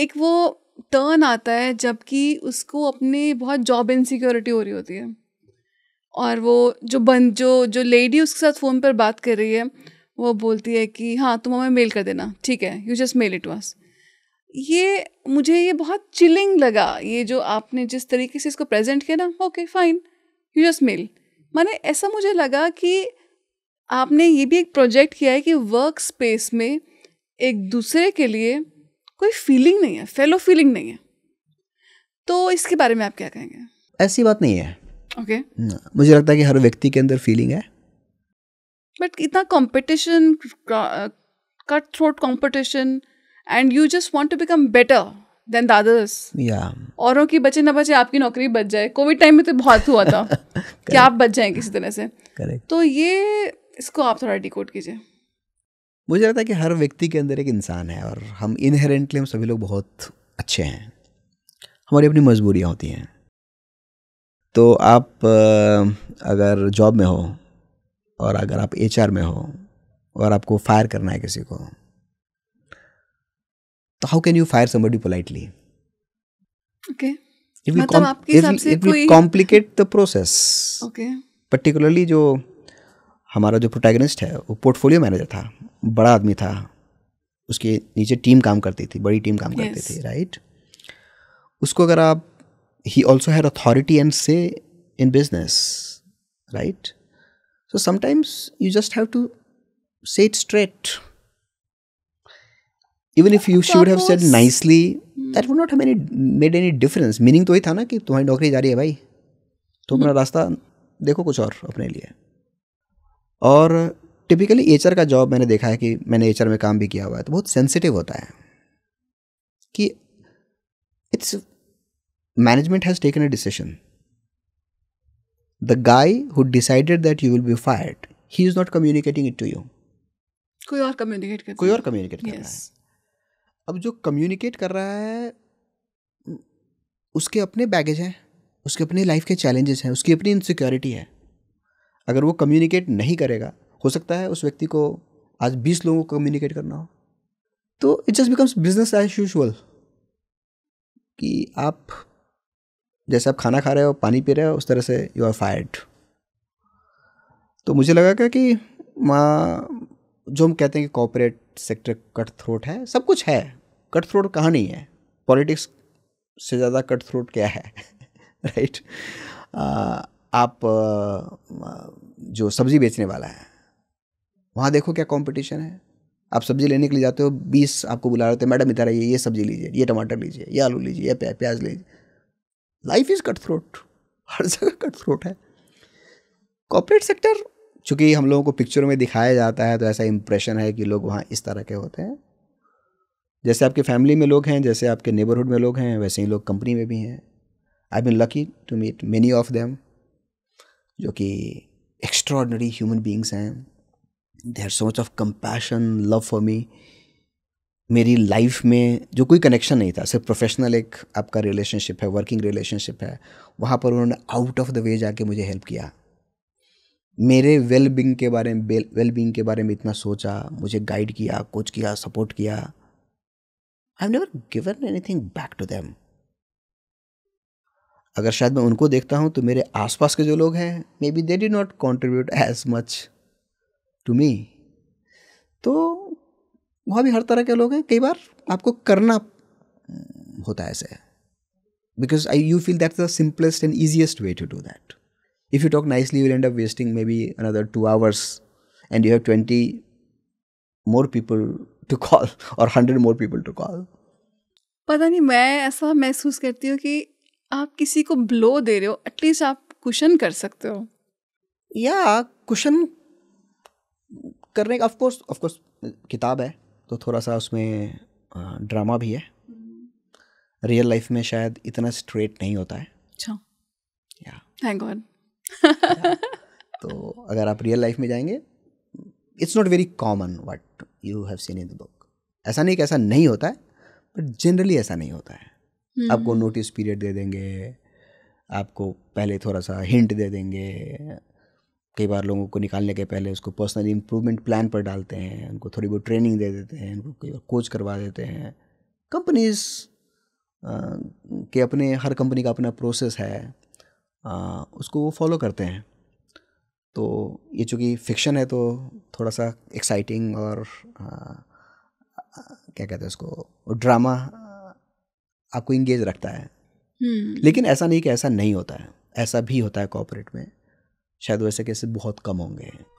एक वो टर्न आता है जबकि उसको अपने बहुत जॉब इनसिक्योरिटी हो रही होती है और वो जो बन जो जो लेडी उसके साथ फ़ोन पर बात कर रही है वो बोलती है कि हाँ तुम हमें मेल कर देना ठीक है you just mail it was ये मुझे ये बहुत चिलिंग लगा ये जो आपने जिस तरीके से इसको प्रेजेंट किया ना okay fine you just mail माने ऐसा मुझे लगा कि आपने ये भी एक प्रोजेक्ट किया है कि वर्क स्पेस में एक दूसरे के लिए कोई फीलिंग नहीं है फेलो फीलिंग नहीं है तो इसके बारे में आप क्या कहेंगे ऐसी बात नहीं है ओके okay. मुझे लगता है कि हर व्यक्ति के अंदर फीलिंग है बट इतना competition cut throat competition and you just want to become better than the others या औरों की बचे ना बचे आपकी नौकरी बच जाए कोविड टाइम में तो बहुत हुआ था कि आप बच जाए किसी तरह से Correct. तो ये इसको आप थोड़ा डिकोड कीजिए मुझे लगता है कि हर व्यक्ति के अंदर एक इंसान है और हम इनहेरेंटली हम सभी लोग बहुत अच्छे हैं हमारी अपनी मजबूरियाँ होती हैं तो आप अगर जॉब में हो और अगर आप एच में हो और आपको फायर करना है किसी को तो how can you fire somebody politely okay complicate the process okay particularly जो हमारा जो प्रोटैगनिस्ट है वो पोर्टफोलियो मैनेजर था बड़ा आदमी था उसके नीचे टीम काम करती थी बड़ी टीम काम yes. करती थी राइट उसको अगर आप he also had authority and say in business right so sometimes you just have to say it straight even if you should have said nicely that would not have any made any difference meaning तो ही था ना कि तुम्हारी नौकरी जा रही है भाई तुम तो अपना hmm. रास्ता देखो कुछ और अपने लिए और टिपिकली एच का जॉब मैंने देखा है कि मैंने एच में काम भी किया हुआ है तो बहुत सेंसिटिव होता है कि it's management has taken a decision the guy who decided that you will be fired he is not communicating it to you कोई और कम्युनिकेट कर कोई और कम्युनिकेट कर yes. रहा है अब जो कम्युनिकेट कर रहा है उसके अपने बैगेज हैं उसके अपने लाइफ के चैलेंजेस हैं उसकी अपनी इनसिक्योरिटी है अगर वो कम्युनिकेट नहीं करेगा हो सकता है उस व्यक्ति को आज बीस लोगों को कम्युनिकेट करना हो तो it just becomes business as usual कि आप जैसे आप खाना खा रहे हो पानी पी रहे हो उस तरह से यू आर फायर्ड तो मुझे लगा क्या कि माँ जो हम कहते हैं कि कॉपरेट सेक्टर कट थ्रोट है सब कुछ है कट थ्रोट कहाँ नहीं है पॉलिटिक्स से ज़्यादा कट थ्रोट क्या है राइट right? आप जो सब्ज़ी बेचने वाला है वहाँ देखो क्या कंपटीशन है आप सब्ज़ी लेने के लिए जाते हो बीस आपको बुला रहे होते मैडम इधर आइए ये सब्ज़ी लीजिए ये टमाटर लीजिए ये आलू लीजिए या प्याज लीजिए लाइफ इज़ कट थ्रोट हर जगह कट थ्रोट है कॉपरेट सेक्टर चूँकि हम लोगों को पिक्चरों में दिखाया जाता है तो ऐसा इंप्रेशन है कि लोग वहाँ इस तरह के होते हैं जैसे आपके फैमिली में लोग हैं जैसे आपके नेबरहुड में लोग हैं वैसे ही लोग कंपनी में भी हैं I been lucky to meet many of them जो कि एक्स्ट्रॉडनरी ह्यूमन बींग्स हैं there so much of compassion love for me मेरी लाइफ में जो कोई कनेक्शन नहीं था सिर्फ प्रोफेशनल एक आपका रिलेशनशिप है वर्किंग रिलेशनशिप है वहाँ पर उन्होंने आउट ऑफ द वे जाके मुझे हेल्प किया मेरे वेल बींग के बारे में वेल बींग के बारे में इतना सोचा मुझे गाइड किया कोच किया सपोर्ट किया I have never given anything back to them अगर शायद मैं उनको देखता हूँ तो मेरे आसपास के जो लोग हैं maybe they did not contribute as much to me तो वह भी हर तरह के लोग हैं कई बार आपको करना होता है ऐसे because I you feel that the simplest and easiest way to do that if you talk nicely you end up wasting maybe another two hours and you have twenty more people to call और hundred more people to call पता नहीं मैं ऐसा महसूस करती हूँ कि आप किसी को ब्लो दे रहे हो एटलीस्ट आप कुशन कर सकते हो या कुशन करने का ऑफकोर्स ऑफकोर्स किताब है तो थोड़ा सा उसमें ड्रामा भी है रियल हम्म। लाइफ में शायद इतना स्ट्रेट नहीं होता है अच्छा या थैंक गॉड तो अगर आप रियल लाइफ में जाएंगे it's not very common what you have seen in the book ऐसा नहीं कि ऐसा नहीं होता है बट जनरली ऐसा नहीं होता है आपको नोटिस हम्म। पीरियड दे देंगे आपको पहले थोड़ा सा हिंट दे देंगे कई बार लोगों को निकालने के पहले उसको पर्सनल इम्प्रूवमेंट प्लान पर डालते हैं उनको थोड़ी बहुत ट्रेनिंग दे देते हैं उनको कई बार कोच करवा देते हैं कंपनीज के अपने हर कंपनी का अपना प्रोसेस है आ, उसको वो फॉलो करते हैं तो ये चूँकि फिक्शन है तो थोड़ा सा एक्साइटिंग और आ, क्या कहते हैं उसको ड्रामा आपको इंगेज रखता है हम्म। लेकिन ऐसा नहीं कि ऐसा नहीं होता है ऐसा भी होता है कॉपरेट में शायद वैसे कैसे बहुत कम होंगे